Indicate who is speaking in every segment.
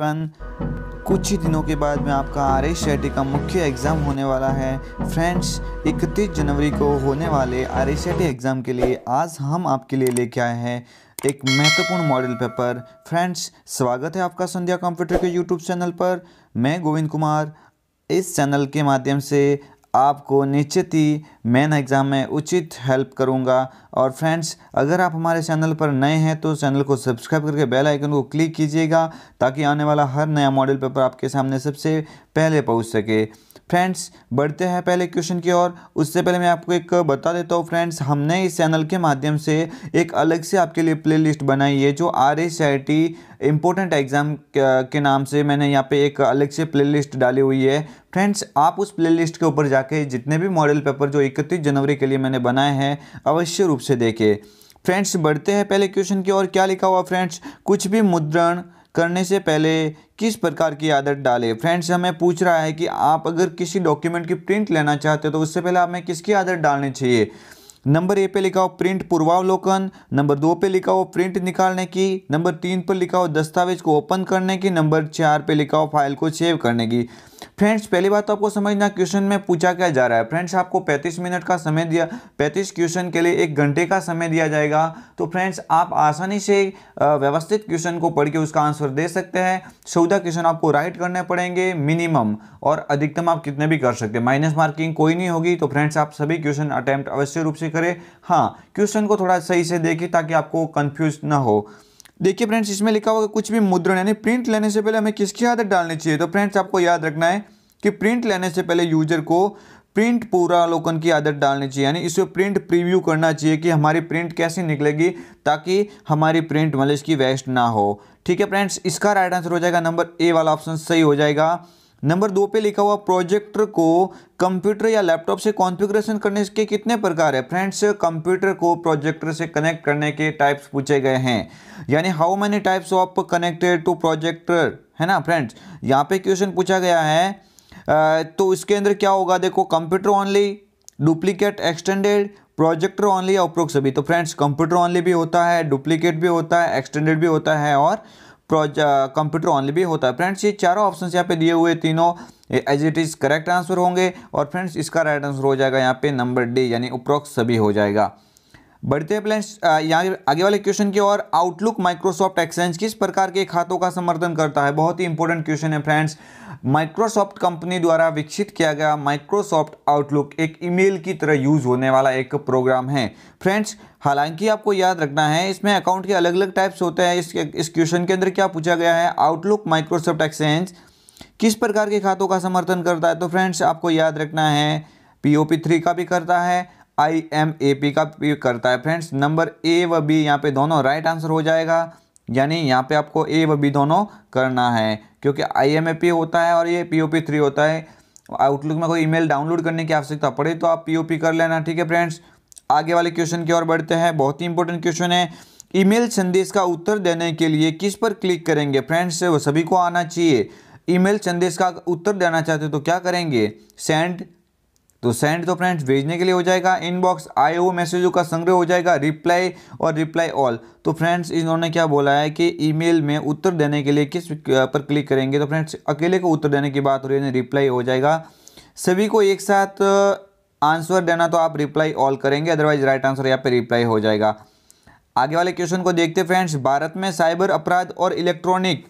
Speaker 1: कुछ ही दिनों के बाद में आपका आर एस का मुख्य एग्ज़ाम होने वाला है फ्रेंड्स 31 जनवरी को होने वाले आर एस एग्ज़ाम के लिए आज हम आपके लिए लेके आए हैं एक महत्वपूर्ण मॉडल पेपर फ्रेंड्स स्वागत है आपका संध्या कंप्यूटर के यूट्यूब चैनल पर मैं गोविंद कुमार इस चैनल के माध्यम से आपको निश्चित ही मेन एग्ज़ाम में उचित हेल्प करूंगा और फ्रेंड्स अगर आप हमारे चैनल पर नए हैं तो चैनल को सब्सक्राइब करके बेल आइकन को क्लिक कीजिएगा ताकि आने वाला हर नया मॉडल पेपर आपके सामने सबसे पहले पहुँच सके फ्रेंड्स बढ़ते हैं पहले क्वेश्चन की ओर उससे पहले मैं आपको एक बता देता हूँ फ्रेंड्स हमने इस चैनल के माध्यम से एक अलग से आपके लिए प्ले बनाई है जो R S I T important exam के नाम से मैंने यहाँ पे एक अलग से प्लेलिस्ट डाली हुई है फ्रेंड्स आप उस प्लेलिस्ट के ऊपर जाके जितने भी मॉडल पेपर जो इकतीस जनवरी के लिए मैंने बनाए हैं अवश्य रूप से देखें फ्रेंड्स बढ़ते हैं पहले क्वेश्चन की ओर क्या लिखा हुआ फ्रेंड्स कुछ भी मुद्रण करने से पहले किस प्रकार की आदत डालें फ्रेंड्स हमें पूछ रहा है कि आप अगर किसी डॉक्यूमेंट की प्रिंट लेना चाहते हो तो उससे पहले हमें किसकी आदत डालनी चाहिए नंबर ए पे लिखा हो प्रिंट पूर्वावलोकन नंबर दो पे लिखा हो प्रिंट निकालने की नंबर तीन पर लिखा हो दस्तावेज को ओपन करने की नंबर चार पे लिखा हो फाइल को सेव करने की फ्रेंड्स पहली बात तो आपको समझना क्वेश्चन में पूछा क्या जा रहा है फ्रेंड्स आपको 35 मिनट का समय दिया 35 क्वेश्चन के लिए एक घंटे का समय दिया जाएगा तो फ्रेंड्स आप आसानी से व्यवस्थित क्वेश्चन को पढ़ के उसका आंसर दे सकते हैं चौदह क्वेश्चन आपको राइट करने पड़ेंगे मिनिमम और अधिकतम आप कितने भी कर सकते हैं माइनस मार्किंग कोई नहीं होगी तो फ्रेंड्स आप सभी क्वेश्चन अटैम्प्ट अवश्य रूप से करें हाँ क्वेश्चन को थोड़ा सही से देखें ताकि आपको कन्फ्यूज ना हो देखिए फ्रेंड्स इसमें लिखा होगा कुछ भी मुद्रण यानी प्रिंट लेने से पहले हमें किसकी आदत डालनी चाहिए तो फ्रेंड्स आपको याद रखना है कि प्रिंट लेने से पहले यूजर को प्रिंट पूरा अवलोकन की आदत डालनी चाहिए यानी इसे प्रिंट प्रीव्यू करना चाहिए कि हमारी प्रिंट कैसी निकलेगी ताकि हमारी प्रिंट मतलब की वेस्ट ना हो ठीक है फ्रेंड्स इसका राइट आंसर हो जाएगा नंबर ए वाला ऑप्शन सही हो जाएगा नंबर दो पे लिखा हुआ प्रोजेक्टर को कंप्यूटर या लैपटॉप से कॉन्फ़िगरेशन करने के कितने प्रकार है फ्रेंड्स कंप्यूटर को प्रोजेक्टर से कनेक्ट करने के टाइप्स पूछे गए हैं यानी how many types of connected to projector है ना फ्रेंड्स यहाँ पे क्वेश्चन पूछा गया है तो इसके अंदर क्या होगा देखो computer only duplicate extended projector only या उपरोक्त सभी तो फ्रेंड्स कंप्यूटर ऑनली भी होता है डुप्लीकेट भी होता है एक्सटेंडेड भी होता है और कंप्यूटर ऑनली भी होता है फ्रेंड्स ये चारों ऑप्शन यहाँ पे दिए हुए तीनों as it is correct answer होंगे और फ्रेंड्स इसका राइट आंसर हो जाएगा यहाँ पे नंबर डी यानी उपरोक्त सभी हो जाएगा बढ़ते हैं यहाँ आगे वाले क्वेश्चन की और आउटलुक माइक्रोसॉफ्ट एक्सचेंज किस प्रकार के खातों का समर्थन करता है बहुत ही इंपॉर्टेंट क्वेश्चन है फ्रेंड्स माइक्रोसॉफ्ट कंपनी द्वारा विकसित किया गया माइक्रोसॉफ्ट आउटलुक एक ईमेल की तरह यूज होने वाला एक प्रोग्राम है फ्रेंड्स हालांकि आपको याद रखना है इसमें अकाउंट के अलग अलग टाइप्स होते हैं इस इस क्वेश्चन के अंदर क्या पूछा गया है आउटलुक माइक्रोसॉफ्ट एक्सचेंज किस प्रकार के खातों का समर्थन करता है तो फ्रेंड्स आपको याद रखना है पी ओ पी थ्री का भी करता है आई एम ए पी का भी करता है फ्रेंड्स नंबर ए व बी यहाँ पे दोनों राइट आंसर हो जाएगा यानी यहाँ पे आपको ए व बी दोनों करना है क्योंकि आई एम ए पी होता है और ये पी ओ पी थ्री होता है आउटलुक में कोई ईमेल डाउनलोड करने की आवश्यकता पड़े तो आप पी ओ पी कर लेना ठीक है फ्रेंड्स आगे वाले क्वेश्चन की ओर बढ़ते हैं बहुत ही इंपॉर्टेंट क्वेश्चन है ईमेल संदेश का उत्तर देने के लिए किस पर क्लिक करेंगे फ्रेंड्स वो सभी को आना चाहिए ईमेल संदेश का उत्तर देना चाहते हो तो क्या करेंगे सेंड तो सेंड तो फ्रेंड्स भेजने के लिए हो जाएगा इनबॉक्स आए हुए मैसेजों का संग्रह हो जाएगा रिप्लाई और रिप्लाई ऑल तो फ्रेंड्स इन्होंने क्या बोला है कि ईमेल में उत्तर देने के लिए किस पर क्लिक करेंगे तो फ्रेंड्स अकेले को उत्तर देने की बात हो रही है रिप्लाई हो जाएगा सभी को एक साथ आंसर देना तो आप रिप्लाई ऑल करेंगे अदरवाइज राइट आंसर यहाँ पे रिप्लाई हो जाएगा आगे वाले क्वेश्चन को देखते फ्रेंड्स भारत में साइबर अपराध और इलेक्ट्रॉनिक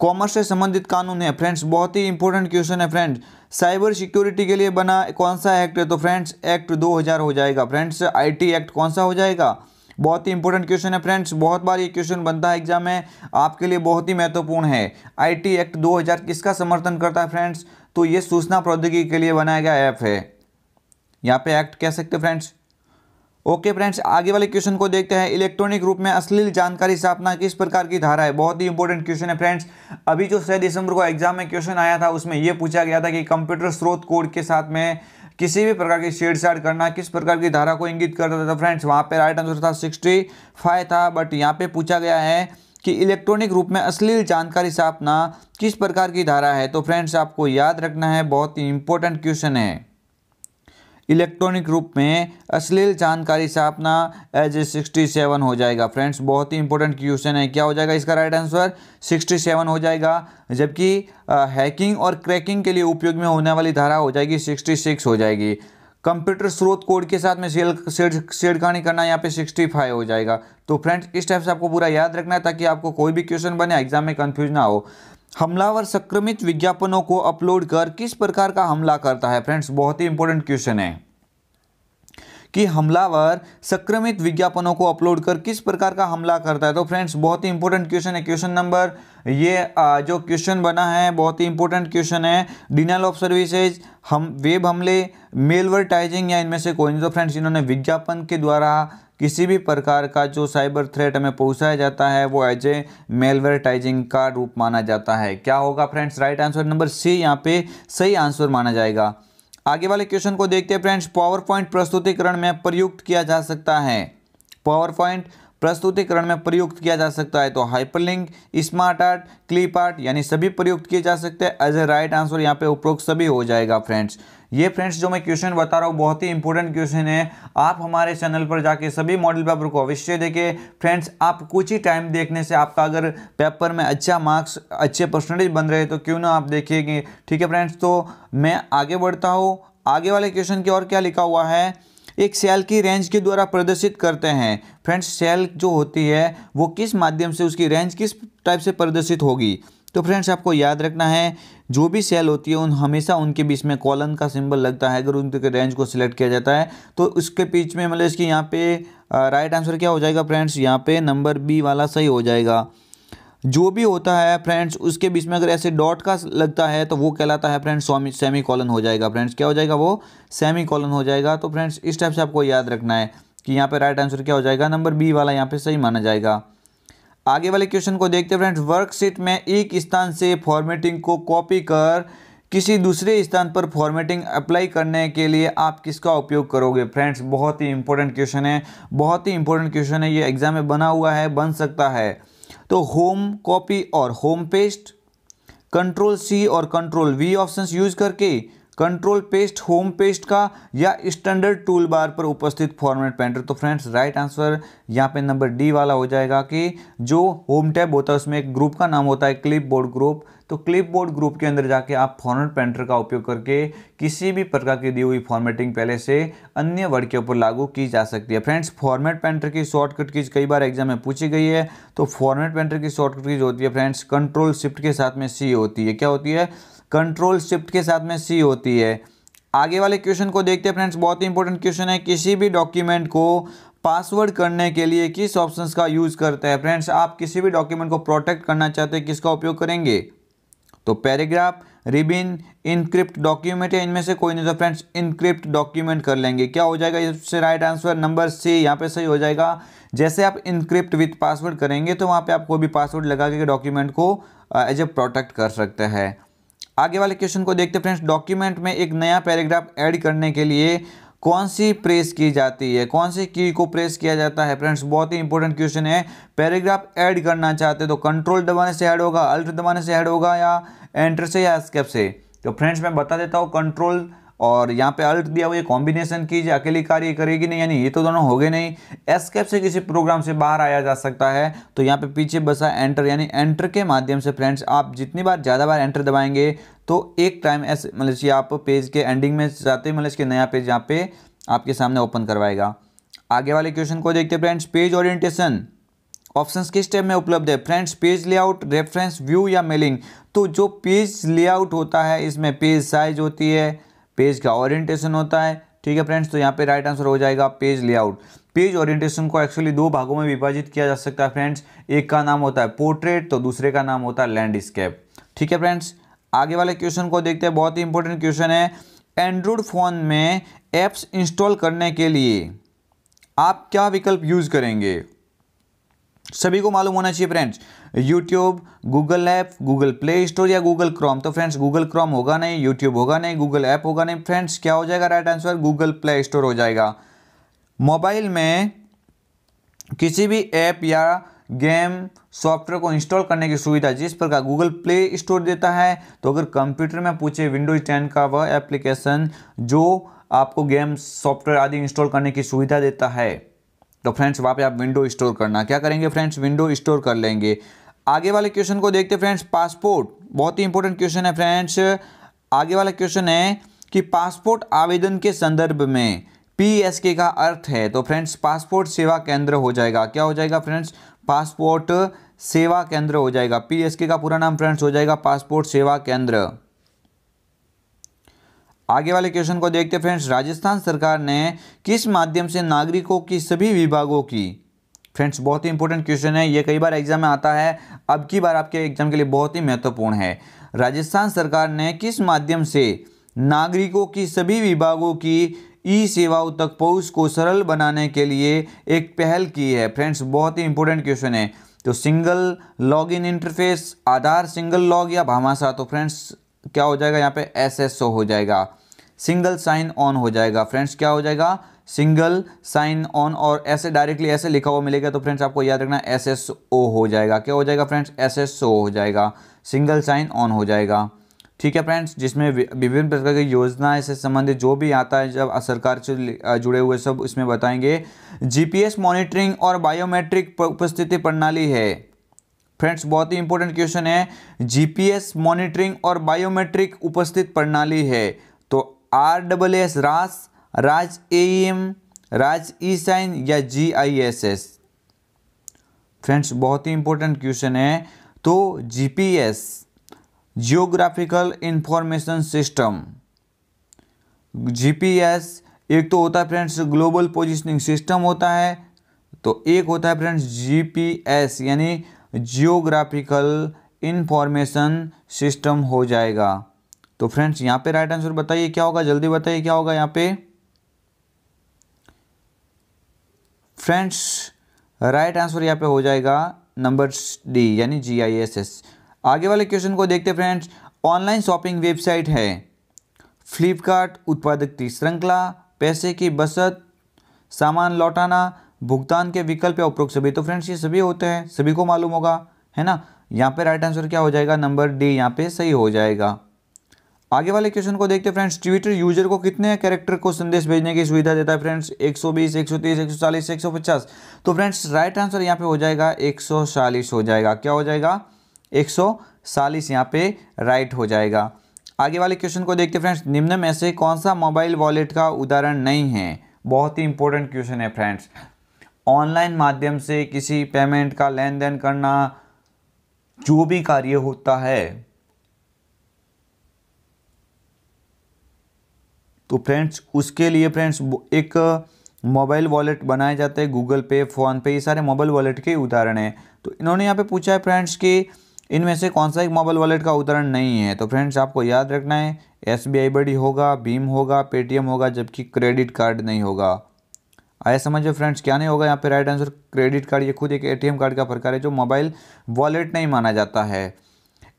Speaker 1: कॉमर्स से संबंधित कानून है फ्रेंड्स बहुत ही इंपॉर्टेंट क्वेश्चन है फ्रेंड्स साइबर सिक्योरिटी के लिए बना कौन सा एक्ट है तो फ्रेंड्स एक्ट 2000 हो जाएगा फ्रेंड्स आईटी एक्ट कौन सा हो जाएगा बहुत ही इंपॉर्टेंट क्वेश्चन है फ्रेंड्स बहुत बार ये क्वेश्चन बनता है एग्जाम में आपके लिए बहुत ही महत्वपूर्ण है आईटी एक्ट 2000 किसका समर्थन करता है फ्रेंड्स तो ये सूचना प्रौद्योगिकी के लिए बनाया गया ऐप है यहाँ पे एक्ट कह सकते फ्रेंड्स ओके फ्रेंड्स आगे वाले क्वेश्चन को देखते हैं इलेक्ट्रॉनिक रूप में अश्लील जानकारी स्थापना किस प्रकार की धारा है बहुत ही इंपॉर्टेंट क्वेश्चन है फ्रेंड्स अभी जो छह दिसंबर को एग्जाम में क्वेश्चन आया था उसमें यह पूछा गया था कि कंप्यूटर स्रोत कोड के साथ में किसी भी प्रकार की छेड़छाड़ करना किस प्रकार की धारा को इंगित करता था फ्रेंड्स वहाँ पे राइट आंसर था सिक्सटी फाइव था बट यहाँ पे पूछा गया है कि इलेक्ट्रॉनिक रूप में अश्लील जानकारी स्थापना किस प्रकार की धारा है तो फ्रेंड्स आपको याद रखना है बहुत ही इंपॉर्टेंट क्वेश्चन है इलेक्ट्रॉनिक रूप में अश्लील जानकारी अपना एज ए सिक्सटी सेवन हो जाएगा फ्रेंड्स बहुत ही इंपॉर्टेंट क्वेश्चन है क्या हो जाएगा इसका राइट आंसर सिक्सटी सेवन हो जाएगा जबकि हैकिंग और क्रैकिंग के लिए उपयोग में होने वाली धारा हो जाएगी सिक्सटी सिक्स हो जाएगी कंप्यूटर स्रोत कोड के साथ में सेल छेड़खानी करना यहाँ पे 65 हो जाएगा तो फ्रेंड्स इस टाइप से आपको पूरा याद रखना है ताकि आपको कोई भी क्वेश्चन बने एग्जाम में कंफ्यूज ना हो हमलावर संक्रमित विज्ञापनों को अपलोड कर किस प्रकार का हमला करता है फ्रेंड्स बहुत ही इंपॉर्टेंट क्वेश्चन है कि हमलावर संक्रमित विज्ञापनों को अपलोड कर किस प्रकार का हमला करता है तो फ्रेंड्स बहुत ही इंपॉर्टेंट क्वेश्चन है क्वेश्चन नंबर ये जो क्वेश्चन बना है बहुत ही इंपॉर्टेंट क्वेश्चन है डिनाइल ऑफ सर्विसेज हम वेब हमले मेलवर्टाइजिंग या इनमें से कोई नहीं तो फ्रेंड्स इन्होंने विज्ञापन के द्वारा किसी भी प्रकार का जो साइबर थ्रेट हमें पहुंचाया जाता है वो एज ए मेलवर्टाइजिंग का रूप माना जाता है क्या होगा friends right answer number C यहाँ पे सही आंसर माना जाएगा आगे वाले क्वेश्चन को देखते हैं फ्रेंड्स पावर पॉइंट प्रस्तुतिकरण में प्रयुक्त किया जा सकता है पावर पॉइंट प्रस्तुतिकरण में प्रयुक्त किया जा सकता है तो hyperlink smart art clip art यानी सभी प्रयुक्त किए जा सकते हैं एज ए राइट आंसर यहाँ पे उपरोक्त सभी हो जाएगा फ्रेंड्स ये फ्रेंड्स जो मैं क्वेश्चन बता रहा हूँ बहुत ही इंपॉर्टेंट क्वेश्चन है आप हमारे चैनल पर जाके सभी मॉडल पेपर को अवश्य देखें फ्रेंड्स आप कुछ ही टाइम देखने से आपका अगर पेपर में अच्छा मार्क्स अच्छे परसेंटेज बन रहे तो क्यों ना आप देखेंगे ठीक है फ्रेंड्स तो मैं आगे बढ़ता हूँ आगे वाले क्वेश्चन की ओर क्या लिखा हुआ है एक सेल की रेंज के द्वारा प्रदर्शित करते हैं फ्रेंड्स सेल जो होती है वो किस माध्यम से उसकी रेंज किस टाइप से प्रदर्शित होगी तो फ्रेंड्स आपको याद रखना है जो भी सेल होती है उन हमेशा उनके बीच में कॉलन का सिंबल लगता है अगर उनके रेंज को सिलेक्ट किया जाता है तो उसके बीच में मतलब इसकी यहाँ पे राइट आंसर क्या हो जाएगा फ्रेंड्स यहाँ पे नंबर बी वाला सही हो जाएगा जो भी होता है फ्रेंड्स उसके बीच में अगर ऐसे डॉट का लगता है तो वो कहलाता है फ्रेंड्स सेमी कॉलन हो जाएगा फ्रेंड्स क्या हो जाएगा वो सेमी कॉलन हो जाएगा तो फ्रेंड्स इस टाइप से आपको याद रखना है कि यहाँ पे राइट आंसर क्या हो जाएगा नंबर बी वाला यहाँ पे सही माना जाएगा आगे वाले क्वेश्चन को देखते हैं फ्रेंड्स वर्कशीट में एक स्थान से फॉर्मेटिंग को कॉपी कर किसी दूसरे स्थान पर फॉर्मेटिंग अप्लाई करने के लिए आप किसका उपयोग करोगे फ्रेंड्स बहुत ही इंपॉर्टेंट क्वेश्चन है बहुत ही इंपॉर्टेंट क्वेश्चन है ये एग्जाम में बना हुआ है बन सकता है तो होम कॉपी और होम पेस्ट कंट्रोल सी और कंट्रोल वी ऑप्शंस यूज करके कंट्रोल पेस्ट होम पेस्ट का या स्टैंडर्ड टूल बार पर उपस्थित फॉर्मेट पेंटर तो फ्रेंड्स राइट आंसर यहाँ पे नंबर डी वाला हो जाएगा कि जो होम टैब होता है उसमें एक ग्रुप का नाम होता है क्लिप बोर्ड ग्रुप तो क्लिप बोर्ड ग्रुप के अंदर जाके आप फॉर्मेट पेंटर का उपयोग करके किसी भी प्रकार की दी हुई फॉर्मेटिंग पहले से अन्य वर्ड के ऊपर लागू की जा सकती है फ्रेंड्स फॉर्मेट पेंटर की शॉर्टकट कीज कई बार एग्जाम में पूछी गई है तो फॉर्मेट पेंटर की शॉर्टकट कीज होती है फ्रेंड्स कंट्रोल शिफ्ट के साथ में सी होती है क्या होती है कंट्रोल शिफ्ट के साथ में सी होती है आगे वाले क्वेश्चन को देखते हैं फ्रेंड्स बहुत ही इंपॉर्टेंट क्वेश्चन है किसी भी डॉक्यूमेंट को पासवर्ड करने के लिए किस ऑप्शंस का यूज़ करते हैं फ्रेंड्स आप किसी भी डॉक्यूमेंट को प्रोटेक्ट करना चाहते हैं किसका उपयोग करेंगे तो पैराग्राफ रिबिन इनक्रिप्ट डॉक्यूमेंट है इनमें से कोई नहीं तो फ्रेंड्स इनक्रिप्ट डॉक्यूमेंट कर लेंगे क्या हो जाएगा इससे राइट आंसर नंबर सी यहाँ पे सही हो जाएगा जैसे आप इनक्रिप्ट विथ पासवर्ड करेंगे तो वहाँ पे आप कोई भी पासवर्ड लगा के डॉक्यूमेंट को एज ए प्रोटेक्ट कर सकते हैं आगे वाले क्वेश्चन को देखते फ्रेंड्स डॉक्यूमेंट में एक नया पैराग्राफ ऐड करने के लिए कौन सी प्रेस की जाती है कौन सी की को प्रेस किया जाता है फ्रेंड्स बहुत ही इंपॉर्टेंट क्वेश्चन है पैराग्राफ ऐड करना चाहते तो कंट्रोल दबाने से ऐड होगा अल्ट दबाने से ऐड होगा या एंटर से या स्केप से तो फ्रेंड्स मैं बता देता हूँ कंट्रोल और यहाँ पे अल्ट दिया हुआ कॉम्बिनेशन कीजिए अकेली कार्य करेगी नहीं यानी ये तो दोनों हो गए नहीं एस्केप से किसी प्रोग्राम से बाहर आया जा सकता है तो यहाँ पे पीछे बसा एंटर यानी एंटर के माध्यम से फ्रेंड्स आप जितनी बार ज़्यादा बार एंटर दबाएंगे तो एक टाइम ऐसे मतलब कि आप पेज के एंडिंग में जाते मतलब कि नया पेज यहाँ पे आपके सामने ओपन करवाएगा आगे वाले क्वेश्चन को देखते फ्रेंड्स पेज ऑरियंटेशन ऑप्शंस किस टाइप में उपलब्ध है friends page layout reference view या मेलिंग तो जो पेज लेआउट होता है इसमें पेज साइज होती है पेज का ओरिएंटेशन होता है ठीक है फ्रेंड्स तो यहाँ पे राइट आंसर हो जाएगा पेज लेआउट पेज ओरिएंटेशन को एक्चुअली दो भागों में विभाजित किया जा सकता है फ्रेंड्स एक का नाम होता है पोर्ट्रेट तो दूसरे का नाम होता है लैंडस्केप ठीक है फ्रेंड्स आगे वाले क्वेश्चन को देखते हैं बहुत ही इंपॉर्टेंट क्वेश्चन है एंड्रॉयड फ़ोन में ऐप्स इंस्टॉल करने के लिए आप क्या विकल्प यूज़ करेंगे सभी को मालूम होना चाहिए friends YouTube Google app Google play store या गूगल क्रोम तो फ्रेंड्स गूगल क्रोम होगा नहीं यूट्यूब होगा नहीं गूगल ऐप होगा नहीं फ्रेंड्स क्या हो जाएगा right answer Google play store हो जाएगा मोबाइल में किसी भी ऐप या गेम सॉफ्टवेयर को इंस्टॉल करने की सुविधा जिस प्रकार गूगल प्ले स्टोर देता है तो अगर कंप्यूटर में पूछे विंडोज टेन का वह एप्लीकेशन जो आपको गेम सॉफ्टवेयर आदि इंस्टॉल करने की सुविधा देता है तो फ्रेंड्स वहाँ पे आप विंडो स्टोर करना क्या करेंगे फ्रेंड्स विंडो स्टोर कर लेंगे आगे वाले क्वेश्चन को देखते फ्रेंड्स पासपोर्ट बहुत ही इंपॉर्टेंट क्वेश्चन है फ्रेंड्स आगे वाला क्वेश्चन है कि पासपोर्ट आवेदन के संदर्भ में पीएसके का अर्थ है तो फ्रेंड्स पासपोर्ट सेवा केंद्र हो जाएगा क्या हो जाएगा फ्रेंड्स पासपोर्ट सेवा केंद्र हो जाएगा पीएसके का पूरा नाम फ्रेंड्स हो जाएगा पासपोर्ट सेवा केंद्र आगे वाले क्वेश्चन को देखते फ्रेंड्स राजस्थान सरकार ने किस माध्यम से नागरिकों की सभी विभागों की फ्रेंड्स बहुत ही इंपॉर्टेंट क्वेश्चन है ये कई बार एग्जाम में आता है अब की बार आपके एग्जाम के लिए बहुत ही महत्वपूर्ण है राजस्थान सरकार ने किस माध्यम से नागरिकों की सभी विभागों की ई सेवाओं तक पहुंच को सरल बनाने के लिए एक पहल की है फ्रेंड्स बहुत ही इंपॉर्टेंट क्वेश्चन है तो single log in interface Aadhaar single log या भामाशा तो फ्रेंड्स क्या हो जाएगा यहाँ पे एस एस ओ हो जाएगा सिंगल साइन ऑन हो जाएगा फ्रेंड्स क्या हो जाएगा सिंगल साइन ऑन और ऐसे डायरेक्टली ऐसे लिखा हुआ मिलेगा तो फ्रेंड्स आपको याद रखना एस एस ओ हो जाएगा क्या हो जाएगा फ्रेंड्स एस एस ओ हो जाएगा सिंगल साइन ऑन हो जाएगा ठीक है फ्रेंड्स जिसमें विभिन्न प्रकार की योजनाएं से संबंधित जो भी आता है जब सरकार से जुड़े हुए सब उसमें बताएंगे जीपीएस मॉनिटरिंग और बायोमेट्रिक उपस्थिति प्रणाली है फ्रेंड्स बहुत ही इंपॉर्टेंट क्वेश्चन है जीपीएस मॉनिटरिंग और बायोमेट्रिक उपस्थित प्रणाली है तो आर डबल एस रास Raj M Raj E sign e या G I S S friends बहुत ही इंपॉर्टेंट क्वेश्चन है तो GPS geographical information system GPS एक तो होता है फ्रेंड्स ग्लोबल पोजिशनिंग सिस्टम होता है तो एक होता है फ्रेंड्स जीपीएस यानी जियोग्राफिकल इंफॉर्मेशन सिस्टम हो जाएगा तो फ्रेंड्स यहाँ पे राइट आंसर बताइए क्या होगा जल्दी बताइए क्या होगा यहाँ पे फ्रेंड्स राइट आंसर यहाँ पे हो जाएगा नंबर डी यानी जी आई एस एस आगे वाले क्वेश्चन को देखते फ्रेंड्स ऑनलाइन शॉपिंग वेबसाइट है फ्लिपकार्ट उत्पादक की श्रृंखला पैसे की बचत सामान लौटाना भुगतान के विकल्प या उपरोक्त सभी तो फ्रेंड्स ये सभी होते हैं सभी को मालूम होगा है ना यहाँ पे राइट आंसर क्या हो जाएगा नंबर डी यहाँ पे सही हो जाएगा आगे वाले क्वेश्चन को देखते हैं फ्रेंड्स ट्विटर यूजर को कितने कैरेक्टर को संदेश भेजने की सुविधा देता है फ्रेंड्स 120, 130, 140, 150 तो फ्रेंड्स राइट आंसर यहाँ पे हो जाएगा 140 हो जाएगा क्या हो जाएगा 140 यहाँ पे राइट हो जाएगा आगे वाले क्वेश्चन को देखते हैं फ्रेंड्स निम्न में से कौन सा मोबाइल वॉलेट का उदाहरण नहीं है बहुत ही इंपॉर्टेंट क्वेश्चन है फ्रेंड्स ऑनलाइन माध्यम से किसी पेमेंट का लेन देन करना जो भी कार्य होता है तो फ्रेंड्स उसके लिए फ्रेंड्स एक मोबाइल वॉलेट बनाए जाते हैं गूगल पे फ़ोन पे ये सारे मोबाइल वॉलेट के उदाहरण हैं तो इन्होंने यहाँ पे पूछा है फ्रेंड्स कि इनमें से कौन सा एक मोबाइल वॉलेट का उदाहरण नहीं है तो फ्रेंड्स आपको याद रखना है एस बी आई बड़ी होगा भीम होगा पेटीएम होगा जबकि क्रेडिट कार्ड नहीं होगा आया समझ फ्रेंड्स क्या नहीं होगा यहाँ पे राइट आंसर क्रेडिट कार्ड ये खुद एक एटीएम कार्ड का प्रकार है जो मोबाइल वॉलेट नहीं माना जाता है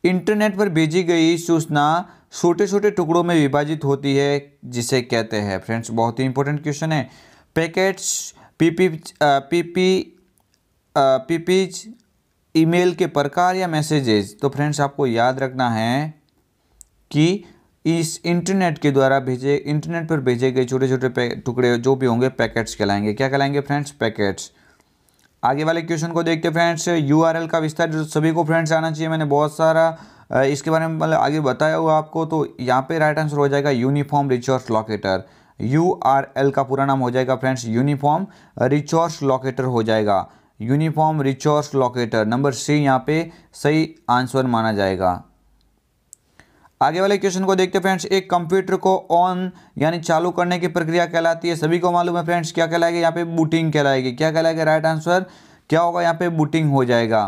Speaker 1: इंटरनेट पर भेजी गई सूचना छोटे छोटे टुकड़ों में विभाजित होती है जिसे कहते हैं फ्रेंड्स बहुत ही इंपॉर्टेंट क्वेश्चन है पैकेट्स पीपी पीपी पीपीज ईमेल के प्रकार या मैसेजेज तो फ्रेंड्स आपको याद रखना है कि इस इंटरनेट के द्वारा भेजे इंटरनेट पर भेजे गए छोटे छोटे टुकड़े जो भी होंगे पैकेट्स कहलाएंगे क्या कहलाएंगे फ्रेंड्स पैकेट्स आगे वाले क्वेश्चन को देखते फ्रेंड्स यू का विस्तार जो सभी को फ्रेंड्स आना चाहिए मैंने बहुत सारा इसके बारे में मतलब आगे बताया हुआ आपको तो यहाँ पे राइट आंसर हो जाएगा uniform resource locator U R L का पूरा नाम हो जाएगा फ्रेंड्स यूनिफॉर्म रिचोर्स लॉकेटर हो जाएगा यूनिफॉर्म रिचोर्स लॉकेटर नंबर सी यहाँ पे सही आंसर माना जाएगा आगे वाले क्वेश्चन को देखते हैं फ्रेंड्स एक कंप्यूटर को ऑन यानी चालू करने की प्रक्रिया कहलाती है सभी को मालूम है फ्रेंड्स क्या कहलाएगी यहाँ पे बूटिंग कहलाएगी क्या कहलाएगा राइट आंसर क्या होगा यहाँ पे बूटिंग हो जाएगा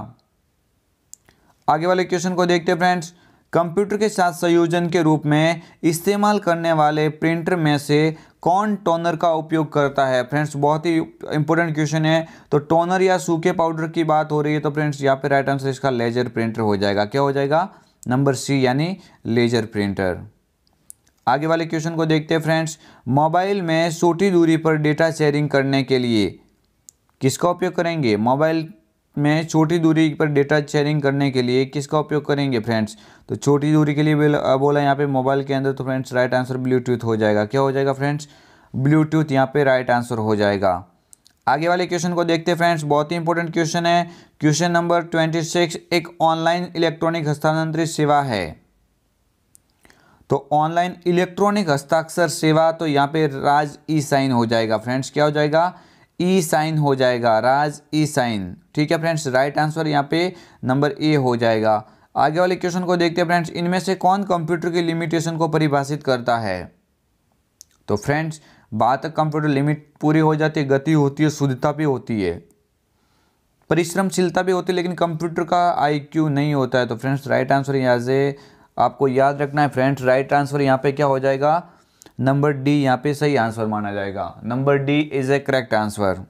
Speaker 1: आगे वाले क्वेश्चन को देखते हैं फ्रेंड्स कंप्यूटर के साथ संयोजन के रूप में इस्तेमाल करने वाले प्रिंटर में से कौन टोनर का उपयोग करता है फ्रेंड्स बहुत ही इंपॉर्टेंट क्वेश्चन है तो टोनर या सूखे पाउडर की बात हो रही है तो फ्रेंड्स यहाँ पे राइट आंसर इसका लेजर प्रिंटर हो जाएगा क्या हो जाएगा नंबर सी यानी लेजर प्रिंटर आगे वाले क्वेश्चन को देखते हैं फ्रेंड्स मोबाइल में छोटी दूरी पर डेटा शेयरिंग करने के लिए किसका उपयोग करेंगे मोबाइल में छोटी दूरी पर डेटा शेयरिंग करने के लिए किसका उपयोग करेंगे फ्रेंड्स तो छोटी दूरी के लिए बोला यहाँ पे मोबाइल के अंदर तो फ्रेंड्स राइट आंसर ब्लूटूथ हो जाएगा क्या हो जाएगा फ्रेंड्स ब्लूटूथ यहाँ पे राइट आंसर हो जाएगा आगे वाले क्वेश्चन को देखते हैं फ्रेंड्स बहुत ही इंपॉर्टेंट क्वेश्चन है क्वेश्चन नंबर ट्वेंटी सिक्स एक ऑनलाइन इलेक्ट्रॉनिक हस्तांतरित सेवा है तो ऑनलाइन इलेक्ट्रॉनिक हस्ताक्षर सेवा तो यहाँ पे राज ई साइन हो जाएगा फ्रेंड्स क्या हो जाएगा ई साइन हो जाएगा राज ई साइन ठीक है फ्रेंड्स राइट आंसर यहाँ पे नंबर ए हो जाएगा आगे वाले क्वेश्चन को देखते हैं फ्रेंड्स इनमें से कौन कंप्यूटर की लिमिटेशन को परिभाषित करता है तो फ्रेंड्स बात कंप्यूटर लिमिट पूरी हो जाती है गति होती है शुद्धता भी होती है परिश्रमशीलता भी होती है लेकिन कंप्यूटर का आईक्यू नहीं होता है तो फ्रेंड्स राइट आंसर यहाँ से आपको याद रखना है फ्रेंड्स राइट आंसर यहाँ पे क्या हो जाएगा नंबर डी यहाँ पे सही आंसर माना जाएगा number D is a correct answer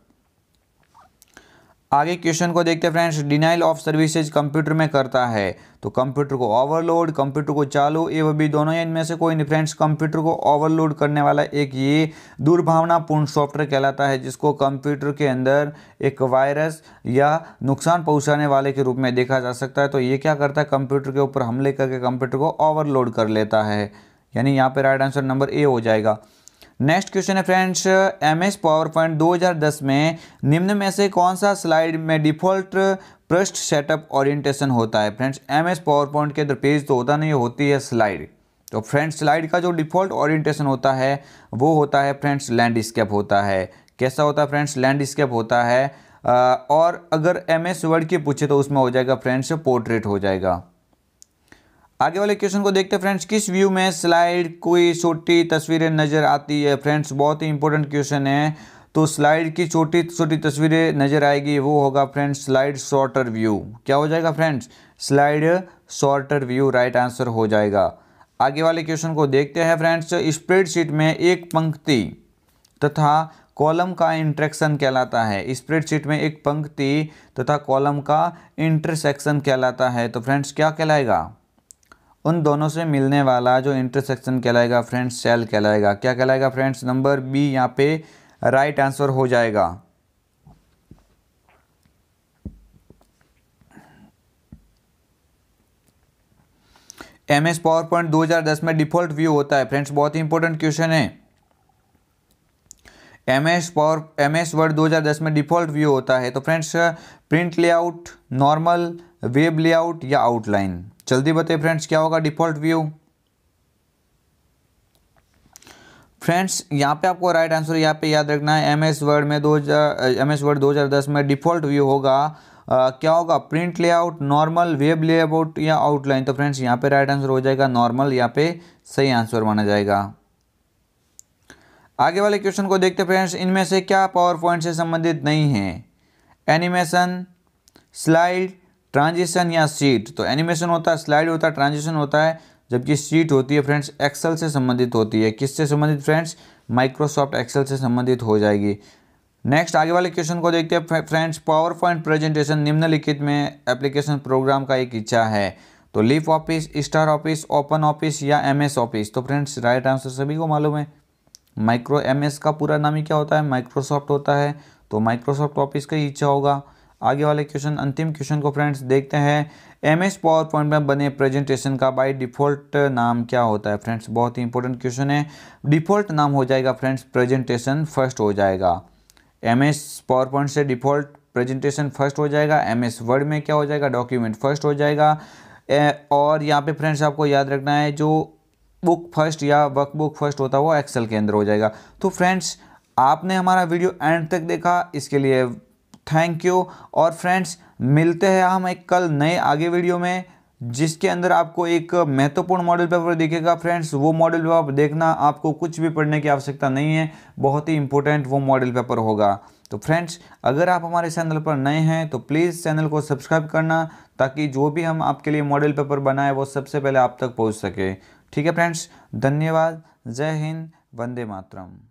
Speaker 1: आगे क्वेश्चन को देखते हैं friends denial of services computer में करता है तो कंप्यूटर को ओवरलोड कंप्यूटर को चालू एवं भी दोनों इनमें से कोई नहीं फ्रेंड्स कंप्यूटर को ओवरलोड करने वाला एक ये दुर्भावनापूर्ण सॉफ्टवेयर कहलाता है जिसको कंप्यूटर के अंदर एक वायरस या नुकसान पहुंचाने वाले के रूप में देखा जा सकता है तो ये क्या करता है कंप्यूटर के ऊपर हमले करके कंप्यूटर को ओवरलोड कर लेता है यानी यहाँ पर राइट आंसर नंबर ए हो जाएगा नेक्स्ट क्वेश्चन है friends M S power point दो में निम्न में से कौन सा स्लाइड में डिफॉल्ट पृष्ठ सेटअप ओरिएंटेशन होता है friends M S power point के अंदर पेज तो होता नहीं होती है स्लाइड तो फ्रेंड्स स्लाइड का जो डिफ़ॉल्ट ओरिएंटेशन होता है वो होता है फ्रेंड्स लैंडस्केप होता है कैसा होता है फ्रेंड्स लैंडस्केप होता है और अगर एम एस वर्ड की पूछे तो उसमें हो जाएगा फ्रेंड्स पोर्ट्रेट हो जाएगा आगे वाले क्वेश्चन को देखते हैं फ्रेंड्स किस व्यू में स्लाइड कोई छोटी तस्वीरें नजर आती है फ्रेंड्स बहुत ही इंपॉर्टेंट क्वेश्चन है तो स्लाइड की छोटी छोटी तस्वीरें नजर आएगी वो होगा फ्रेंड्स स्लाइड शॉर्टर व्यू क्या हो जाएगा friends slide sorter view right answer हो जाएगा आगे वाले क्वेश्चन को देखते हैं फ्रेंड्स स्प्रेडशीट में एक पंक्ति तथा कॉलम का इंटरेक्शन कहलाता है स्प्रेडशीट में एक पंक्ति तथा कॉलम का इंटरसेक्शन कहलाता है तो फ्रेंड्स क्या कहलाएगा उन दोनों से मिलने वाला जो इंटरसेक्शन कहलाएगा फ्रेंड्स सेल कहलाएगा क्या कहलाएगा फ्रेंड्स नंबर बी यहाँ पे राइट आंसर हो जाएगा एम एस पावर पॉइंट दो में डिफॉल्ट व्यू होता है फ्रेंड्स बहुत ही इंपॉर्टेंट क्वेश्चन है M S power M S word 2010 में डिफॉल्ट व्यू होता है तो friends print layout normal web layout या आउटलाइन जल्दी बताइए फ्रेंड्स क्या होगा डिफ़ॉल्ट व्यू फ्रेंड्स यहाँ पे आपको राइट आंसर यहाँ पे याद रखना है एम एस वर्ड में दो एम एस वर्ड 2010 में डिफ़ॉल्ट व्यू होगा Uh, क्या होगा print layout normal web layout या आउटलाइन तो फ्रेंड्स यहाँ पे राइट आंसर हो जाएगा नॉर्मल यहाँ पे सही आंसर माना जाएगा आगे वाले क्वेश्चन को देखते फ्रेंड्स इनमें से क्या पावर पॉइंट से संबंधित नहीं है एनिमेशन स्लाइड ट्रांजिशन या सीट तो एनिमेशन होता है स्लाइड होता है ट्रांजिशन होता है जबकि सीट होती है फ्रेंड्स एक्सेल से संबंधित होती है किससे संबंधित फ्रेंड्स माइक्रोसॉफ्ट एक्सेल से संबंधित हो जाएगी नेक्स्ट आगे वाले क्वेश्चन को देखते हैं फ्रेंड्स पावर पॉइंट प्रेजेंटेशन निम्नलिखित में एप्लीकेशन प्रोग्राम का एक इच्छा है तो लिफ office star office open office या एमएस ऑफिस तो फ्रेंड्स राइट आंसर सभी को मालूम है माइक्रो एमएस का पूरा नाम ही क्या होता है माइक्रोसॉफ्ट होता है तो माइक्रोसॉफ्ट ऑफिस का ही इच्छा होगा आगे वाले क्वेश्चन अंतिम क्वेश्चन को फ्रेंड्स देखते हैं एम एस पावर पॉइंट में बने प्रेजेंटेशन का बाय डिफ़ॉल्ट नाम क्या होता है फ्रेंड्स बहुत ही इंपॉर्टेंट क्वेश्चन है डिफ़ॉल्ट नाम हो जाएगा फ्रेंड्स प्रेजेंटेशन फर्स्ट हो जाएगा एम एस पावर पॉइंट से डिफ़ॉल्ट प्रेजेंटेशन फर्स्ट हो जाएगा एम एस वर्ड में क्या हो जाएगा डॉक्यूमेंट फर्स्ट हो जाएगा ए और यहाँ पे फ्रेंड्स आपको याद रखना है जो बुक फर्स्ट या वर्क बुक फर्स्ट होता है वो एक्सेल के अंदर हो जाएगा तो फ्रेंड्स आपने हमारा वीडियो एंड तक देखा इसके लिए थैंक यू और फ्रेंड्स मिलते हैं हम एक कल नए आगे वीडियो में जिसके अंदर आपको एक महत्वपूर्ण मॉडल पेपर दिखेगा फ्रेंड्स वो मॉडल पेपर आप देखना आपको कुछ भी पढ़ने की आवश्यकता नहीं है बहुत ही इंपॉर्टेंट वो मॉडल पेपर होगा तो फ्रेंड्स अगर आप हमारे चैनल पर नए हैं तो प्लीज़ चैनल को सब्सक्राइब करना ताकि जो भी हम आपके लिए मॉडल पेपर बनाए वो सबसे पहले आप तक पहुँच सके ठीक है फ्रेंड्स धन्यवाद जय हिंद वंदे मातरम